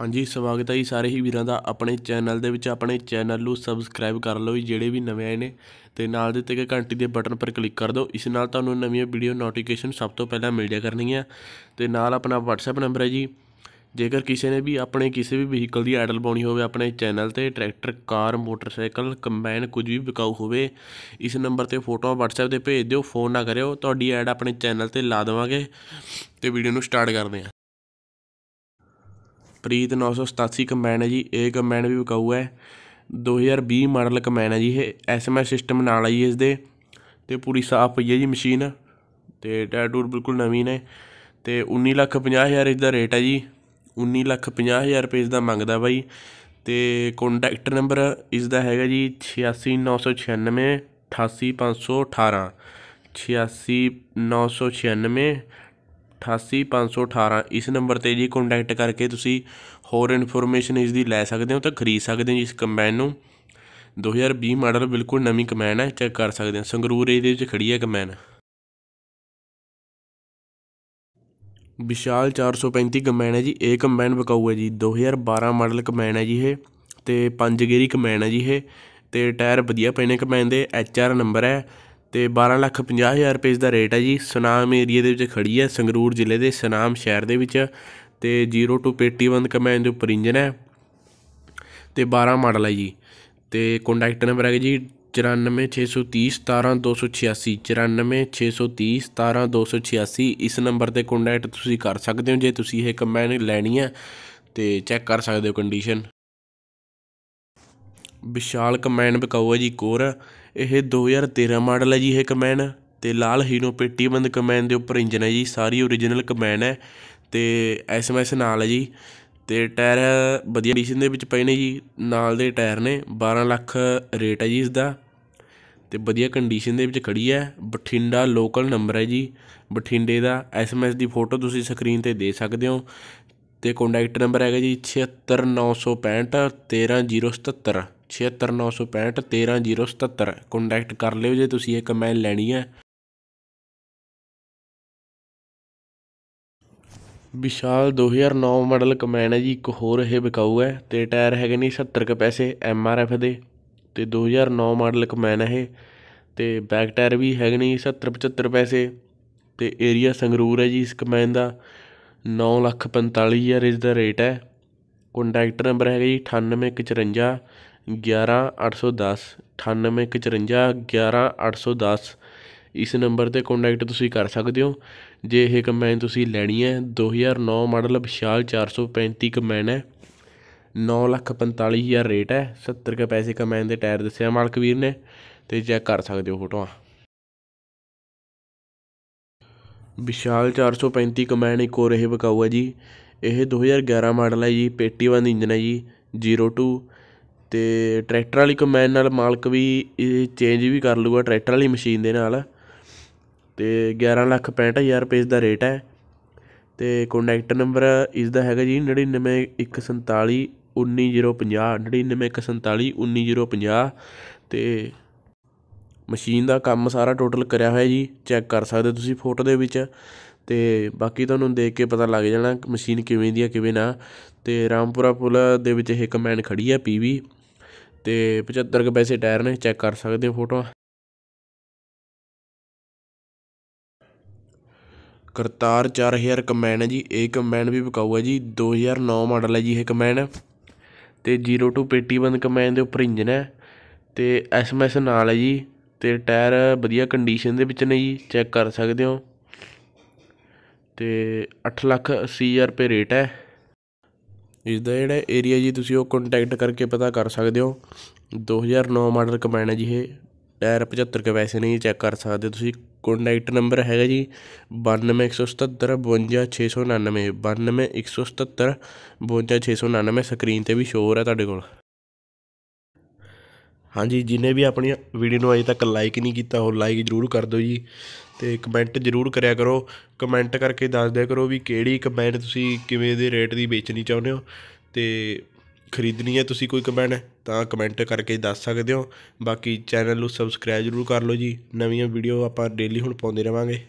ਹਾਂਜੀ ਸਵਾਗਤ ਹੈ ਜੀ ਸਾਰੇ ਹੀ ਵੀਰਾਂ ਦਾ ਆਪਣੇ ਚੈਨਲ ਦੇ ਵਿੱਚ ਆਪਣੇ ਚੈਨਲ ਨੂੰ ਸਬਸਕ੍ਰਾਈਬ ਕਰ ਲਓ ਜੀ ਜਿਹੜੇ ਵੀ ਨਵੇਂ ਆਏ ਨੇ ਤੇ ਨਾਲ ਦਿੱਤੇ ਗਏ ਘੰਟੀ ਦੇ ਬਟਨ ਪਰ ਕਲਿੱਕ ਕਰ ਦਿਓ ਇਸ ਨਾਲ ਤੁਹਾਨੂੰ ਨਵੀਆਂ ਵੀਡੀਓ ਨੋਟੀਫਿਕੇਸ਼ਨ ਸਭ ਤੋਂ ਪਹਿਲਾਂ ਮਿਲ ਜਾ ਕਰਨਗੀਆਂ ਤੇ ਨਾਲ ਆਪਣਾ WhatsApp ਨੰਬਰ ਹੈ ਜੀ ਜੇਕਰ ਕਿਸੇ ਨੇ ਵੀ ਆਪਣੇ ਕਿਸੇ ਵੀ ਵਹੀਕਲ ਦੀ ਐਡ ਲਵਾਉਣੀ ਹੋਵੇ ਆਪਣੇ ਚੈਨਲ ਤੇ ਟਰੈਕਟਰ ਕਾਰ ਮੋਟਰਸਾਈਕਲ ਕੰਬਾਈਨ ਕੁਝ ਵੀ ਵਿਕਾਉ ਹੋਵੇ ਇਸ ਨੰਬਰ ਤੇ ਫੋਟੋ WhatsApp ਤੇ ਭੇਜ ਦਿਓ ਫੋਨ ਨਾ ਕਰਿਓ ਤੁਹਾਡੀ ਐਡ ਆਪਣੇ ਚੈਨਲ ਤੇ ਲਾ ਦੇਵਾਂਗੇ ਤੇ ਵੀਡੀਓ ਨੂੰ ਸਟਾਰਟ ਕਰਦੇ ਹਾਂ ਪ੍ਰੀਤ 987 ਸੌ ਕੰਬਾਈਨ ਹੈ ਜੀ ਇਹ ਕੰਬਾਈਨ ਵੀ ਵਿਕਾਊ ਹੈ 2020 ਮਾਡਲ ਕੰਬਾਈਨ ਹੈ ਜੀ ਇਹ ਐਸਐਮਐਸ ਸਿਸਟਮ ਨਾਲ ਹੈ ਇਸ ਦੇ ਤੇ ਪੂਰੀ ਸਾਫ ਪਈ ਹੈ ਜੀ ਮਸ਼ੀਨ ਤੇ ਟਾਇਰ ਬਿਲਕੁਲ ਨਵੀਂ ਨੇ ਤੇ 19 ਲੱਖ 50 ਹਜ਼ਾਰ ਇਸ ਦਾ ਰੇਟ ਹੈ ਜੀ 19 ਲੱਖ 50 ਹਜ਼ਾਰ ਰੁਪਏ ਇਸ ਦਾ ਮੰਗਦਾ ਬਾਈ ਤੇ ਕੰਟੈਕਟ ਨੰਬਰ ਇਸ ਦਾ ਹੈਗਾ ਜੀ 86996 88518 86996 88518 ਇਸ ਨੰਬਰ 'ਤੇ ਜੀ ਕੰਟੈਕਟ ਕਰਕੇ ਤੁਸੀਂ ਹੋਰ ਇਨਫੋਰਮੇਸ਼ਨ ਇਸ ਦੀ ਲੈ ਸਕਦੇ ਹੋ ਤਾਂ ਖਰੀਦ ਸਕਦੇ ਹੋ ਇਸ ਕੰਬਾਈਨ ਨੂੰ 2020 ਮਾਡਲ ਬਿਲਕੁਲ ਨਵੀਂ ਕੰਬਾਈਨ ਹੈ ਚੈੱਕ ਕਰ ਸਕਦੇ ਹੋ ਸੰਗਰੂਰ ਏਰੀਆ ਵਿੱਚ ਖੜੀ ਹੈ ਕੰਬਾਈਨ ਵਿਸ਼ਾਲ 435 ਕੰਬਾਈਨ ਹੈ ਜੀ ਇਹ ਕੰਬਾਈਨ ਬਕਾਉ ਹੈ ਜੀ 2012 ਮਾਡਲ ਕੰਬਾਈਨ ਹੈ ਜੀ ਇਹ ਤੇ ਪੰਜ ਗੇਰੀ ਕੰਬਾਈਨ ਹੈ ਜੀ ਇਹ ਤੇ ਟਾਇਰ ਵਧੀਆ ਪਏ ਕੰਬਾਈਨ ਦੇ ਐਚ ਆਰ ਨੰਬਰ ਹੈ ਤੇ 12 ਲੱਖ 50 ਹਜ਼ਾਰ ਰੁਪਏ ਦਾ ਰੇਟ ਹੈ ਜੀ ਸੁਨਾਮ ਏਰੀਆ ਦੇ ਵਿੱਚ ਖੜੀ ਹੈ ਸੰਗਰੂਰ ਜ਼ਿਲ੍ਹੇ ਦੇ ਸੁਨਾਮ ਸ਼ਹਿਰ ਦੇ ਵਿੱਚ ਤੇ 0 ਟੂ ਪੇਟੀ ਬੰਦ ਕਮੈਂਡ ਦੇ ਉੱਪਰ ਇੰਜਨ ਹੈ ਤੇ 12 ਮਾਡਲ ਹੈ ਜੀ ਤੇ ਕੰਟੈਕਟ ਨੰਬਰ ਹੈ ਜੀ 9463017286 9463017286 ਇਸ ਨੰਬਰ ਤੇ ਕੰਟੈਕਟ ਤੁਸੀਂ ਕਰ ਸਕਦੇ ਹੋ ਜੇ ਤੁਸੀਂ ਇਹ ਕੰਬਾਈਨ ਲੈਣੀ ਹੈ ਤੇ ਚੈੱਕ ਕਰ ਸਕਦੇ ਹੋ ਕੰਡੀਸ਼ਨ ਵਿਸ਼ਾਲ ਕੰਬਾਈਨ ਬਕਾਊ ਹੈ ਜੀ ਕੋਰ ਇਹ 2013 ਮਾਡਲ ਹੈ ਜੀ ਇਹ ਕਮੈਨ ਤੇ ਲਾਲ ਹੀਨੋ ਬੰਦ ਕਮੈਨ ਦੇ ਉੱਪਰ ਇੰਜਨ ਹੈ ਜੀ ਸਾਰੀ ਓਰੀਜਨਲ ਕਮੈਨ ਹੈ ਤੇ ਐਸਐਮਐਸ ਨਾਲ ਹੈ ਜੀ ਤੇ ਟਾਇਰ ਵਧੀਆ ਕੰਡੀਸ਼ਨ ਦੇ ਵਿੱਚ ਪਏ ਨੇ ਜੀ ਨਾਲ ਦੇ ਟਾਇਰ ਨੇ 12 ਲੱਖ ਰੇਟ ਹੈ ਜੀ ਇਸ ਦਾ ਤੇ ਵਧੀਆ ਕੰਡੀਸ਼ਨ ਦੇ ਵਿੱਚ ਖੜੀ ਹੈ ਬਠਿੰਡਾ ਲੋਕਲ ਨੰਬਰ ਹੈ ਜੀ ਬਠਿੰਡੇ ਦਾ ਐਸਐਮਐਸ ਦੀ ਫੋਟੋ ਤੁਸੀਂ ਸਕਰੀਨ ਤੇ ਦੇ ਸਕਦੇ ਹੋ ਤੇ ਕੰਟੈਕਟ ਨੰਬਰ ਹੈਗਾ ਜੀ 76965 13077 76965 ਕੰਟੈਕਟ ਕਰ ਲਿਓ ਜੇ ਤੁਸੀਂ ਇਹ ਕੰਬਾਈਨ ਲੈਣੀ ਹੈ ਵਿਸ਼ਾਲ 2009 ਮਾਡਲ ਕਮੈਨ ਹੈ ਜੀ ਇੱਕ ਹੋਰ ਇਹ ਵਿਕਾਊ ਹੈ ਤੇ ਟਾਇਰ ਹੈਗੇ ਨੇ 70 ਕ ਪੈਸੇ ਐਮ ਆਰ ਐਫ ਦੇ ਤੇ 2009 ਮਾਡਲ ਕਮੈਨ ਹੈ ਇਹ ਤੇ ਬੈਕ ਟਾਇਰ ਵੀ ਹੈਗੇ ਨੇ 70 75 ਪੈਸੇ ਤੇ ਏਰੀਆ ਸੰਗਰੂਰ ਹੈ ਜੀ ਇਸ ਕਮੈਨ ਦਾ 9 ਲੱਖ 45 ਹਜ਼ਾਰ ਇਸ ਦਾ ਰੇਟ ਹੈ ਕੰਟੈਕਟ ਨੰਬਰ ਹੈਗਾ ਜੀ 9854 ਗਿਆਰ੍ਹਾਂ ਅੱਠ ਸੌ ਦਸ ਅਠਾਨਵੇਂ ਅੱਠ ਸੌ ਦਸ ਇਸ ਨੰਬਰ 'ਤੇ ਕੰਟੈਕਟ ਤੁਸੀਂ ਕਰ ਸਕਦੇ ਹੋ ਜੇ ਇਹ ਕੰਬਾਈਨ ਤੁਸੀਂ ਲੈਣੀ ਹੈ 2009 ਮਾਡਲ ਵਿਸ਼ਾਲ 435 ਕੰਬਾਈਨ ਹੈ 9 ਲੱਖ ਪੰਤਾਲੀ ਹਜ਼ਾਰ ਰੇਟ ਹੈ 70 ਕੇ ਪੈਸੇ ਕੰਬਾਈਨ ਦੇ ਟਾਇਰ ਦੱਸਿਆ ਮਾਲਕ ਵੀਰ ਨੇ ਤੇ ਚੈੱਕ ਕਰ ਸਕਦੇ ਹੋ ਫੋਟੋਆਂ ਵਿਸ਼ਾਲ 435 ਕੰਬਾਈਨ ਇੱਕ ਹੋਰ ਇਹ ਵਿਕਾਊ ਹੈ ਜੀ ਇਹ 2011 ਮਾਡਲ ਹੈ ਜੀ ਪੇਟੀ ਵੰਦ ਇੰਜਨ ਹੈ ਜੀ 02 ਤੇ ਟਰੈਕਟਰ ਵਾਲੀ ਕੰਬਾਈਨ ਨਾਲ ਮਾਲਕ ਵੀ ਇਹ ਚੇਂਜ ਵੀ ਕਰ ਲੂਗਾ ਟਰੈਕਟਰ ਵਾਲੀ ਮਸ਼ੀਨ ਦੇ ਨਾਲ ਤੇ 11 ਲੱਖ ਪੈਂਹਠ ਹਜ਼ਾਰ ਰੁਪਏ ਦਾ ਰੇਟ ਹੈ ਤੇ ਕੰਟੈਕਟ ਨੰਬਰ ਇਸ ਦਾ ਹੈਗਾ ਜੀ ਨੜਿਨਵੇਂ ਇੱਕ ਤੇ ਮਸ਼ੀਨ ਦਾ ਕੰਮ ਸਾਰਾ ਟੋਟਲ ਕਰਿਆ ਹੋਇਆ ਜੀ ਚੈੱਕ ਕਰ ਸਕਦੇ ਤੁਸੀਂ ਫੋਟੋ ਦੇ ਵਿੱਚ ਤੇ ਬਾਕੀ ਤੁਹਾਨੂੰ ਦੇਖ ਕੇ ਪਤਾ ਲੱਗ ਜਾਣਾ ਮਸ਼ੀਨ ਕਿਵੇਂ ਦੀ ਆ ਕਿਵੇਂ ਨਾ ਤੇ ਰਾਮਪੁਰਾ ਪੁਲ ਦੇ ਵਿੱਚ ਇਹ ਕਮੈਂਡ ਖੜੀ ਹੈ ਪੀਵੀ ਤੇ 75 ਕ ਪੈਸੇ ਟਾਇਰ ਨੇ ਚੈੱਕ ਕਰ ਸਕਦੇ ਹੋ ਫੋਟੋ ਕਰਤਾਰ 4000 ਕਮੈਂਡ ਹੈ ਜੀ ਇਹ ਕਮੈਂਡ ਵੀ ਬਕਾਉ ਹੈ ਜੀ 2009 ਮਾਡਲ ਹੈ ਜੀ ਇਹ ਕਮੈਂਡ ਤੇ 0 ਟੂ ਪੇਟੀ ਬੰਦ ਕੰਬਾਈਨ ਦੇ ਉੱਪਰ ਇੰਜਨ ਹੈ ਤੇ ਐਸਐਮਐਸ ਨਾਲ ਹੈ ਜੀ ਤੇ ਟਾਇਰ ਵਧੀਆ ਕੰਡੀਸ਼ਨ ਦੇ ਵਿੱਚ ਨੇ ਜੀ ਚੈੱਕ ਕਰ ਸਕਦੇ ਹੋ ਤੇ 8 ਲੱਖ ਅੱਸੀ ਹਜ਼ਾਰ ਰੁਪਏ ਰੇਟ ਹੈ ਦਾ ਜਿਹੜਾ ਏਰੀਆ ਜੀ ਤੁਸੀਂ ਉਹ ਕੰਟੈਕਟ ਕਰਕੇ ਪਤਾ ਕਰ ਸਕਦੇ ਹੋ 2009 ਮਾਡਲ ਕੰਬਾਈਨ ਹੈ ਜੀ ਇਹ ਟਾਇਰ 75 ਕੇ ਵੈਸੇ ਨਹੀਂ ਚੈੱਕ ਕਰ ਸਕਦੇ ਤੁਸੀਂ ਕੰਟੈਕਟ ਨੰਬਰ ਹੈਗਾ ਜੀ 9217752699 52699 ਸਕਰੀਨ ਤੇ ਵੀ ਸ਼ੋਅ ਹੋ ਰਿਹਾ ਤੁਹਾਡੇ ਕੋਲ ਹਾਂਜੀ ਜਿਨੇ ਵੀ ਆਪਣੀ ਵੀਡੀਓ ਨੂੰ ਅਜੇ ਤੱਕ ਲਾਈਕ ਨਹੀਂ ਕੀਤਾ ਉਹ ਲਾਈਕ ਜ਼ਰੂਰ ਕਰ ਦਿਓ ਜੀ ਤੇ ਕਮੈਂਟ ਜ਼ਰੂਰ ਕਰਿਆ ਕਰੋ ਕਮੈਂਟ ਕਰਕੇ ਦੱਸ ਦਿਆ ਕਰੋ ਵੀ ਕਿਹੜੀ ਕਮੈਂਟ ਤੁਸੀਂ ਕਿਵੇਂ ਦੇ ਰੇਟ ਦੀ ਵੇਚਣੀ ਚਾਹੁੰਦੇ ਹੋ ਤੇ ਖਰੀਦਣੀ ਹੈ ਤੁਸੀਂ ਕੋਈ ਕਮੈਂਟ ਤਾਂ ਕਮੈਂਟ ਕਰਕੇ ਦੱਸ ਸਕਦੇ ਹੋ ਬਾਕੀ ਚੈਨਲ ਨੂੰ ਸਬਸਕ੍ਰਾਈਬ ਜ਼ਰੂਰ ਕਰ ਲਓ ਜੀ ਨਵੀਆਂ ਵੀਡੀਓ ਆਪਾਂ ਡੇਲੀ ਹੁਣ ਪਾਉਂਦੇ ਰਵਾਂਗੇ